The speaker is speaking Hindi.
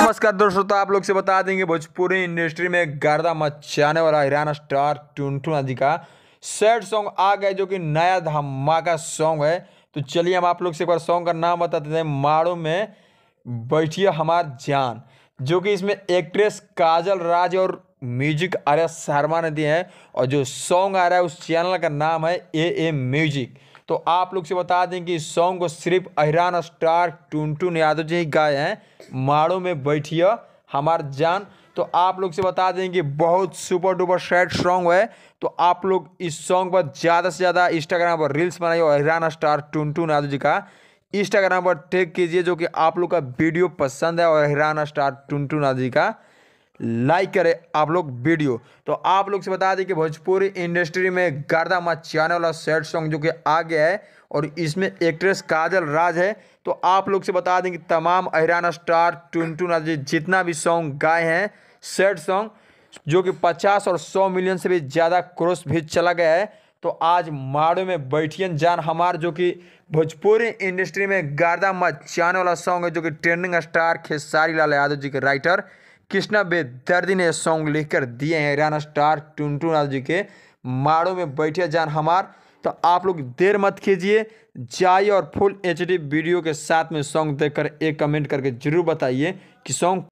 नमस्कार दोस्तों तो आप लोग से बता देंगे भोजपुरी इंडस्ट्री में गर्दा मचाने वाला हरियाणा स्टार टुनटुन अजी का सैड सॉन्ग आ गए जो कि नया धमाका सॉन्ग है तो चलिए हम आप लोग से एक बार सॉन्ग का नाम बताते हैं माड़ो में बैठिए हमार जान जो कि इसमें एक्ट्रेस काजल राज और म्यूजिक आर्या शर्मा ने दिए हैं और जो सॉन्ग आ रहा है उस चैनल का नाम है ए ए म्यूजिक तो आप लोग से बता दें कि इस सॉन्ग को सिर्फ अहिरान स्टार टुनटुन यादव जी गाए हैं माड़ों में बैठिया हमार जान तो आप लोग से बता दें कि बहुत सुपर डुपर सैड सॉन्ग है तो आप लोग इस सॉन्ग पर ज़्यादा से ज़्यादा इंस्टाग्राम पर रील्स बनाइए और हिरान स्टार टून यादव जी का इंस्टाग्राम पर टेक कीजिए जो कि आप लोग का वीडियो पसंद है और हिरान स्टार टून यादव जी का लाइक करें आप लोग वीडियो तो आप लोग से बता दें कि भोजपुरी इंडस्ट्री में गर्दा मचाने वाला सैड सॉन्ग जो कि आ गया है और इसमें एक्ट्रेस काजल राज है तो आप लोग से बता दें कि तमाम अहराना स्टार टून आदि जितना भी सॉन्ग गाए हैं सैड सॉन्ग जो कि 50 और 100 मिलियन से भी ज़्यादा क्रॉस भी चला गया है तो आज माड़ो में बैठियन जान हमार जो कि भोजपुरी इंडस्ट्री में गर्दा मचाने वाला सॉन्ग है जो कि ट्रेंडिंग स्टार खेसारी लाल यादव जी के राइटर कृष्णा बेदर्दी ने सॉन्ग लिखकर दिए हैं हरियाणा स्टार टुनटू नाथ जी के माड़ों में बैठे जान हमार तो आप लोग देर मत कीजिए जाइए और फुल एच वीडियो के साथ में सॉन्ग देखकर एक कमेंट करके जरूर बताइए कि सॉन्ग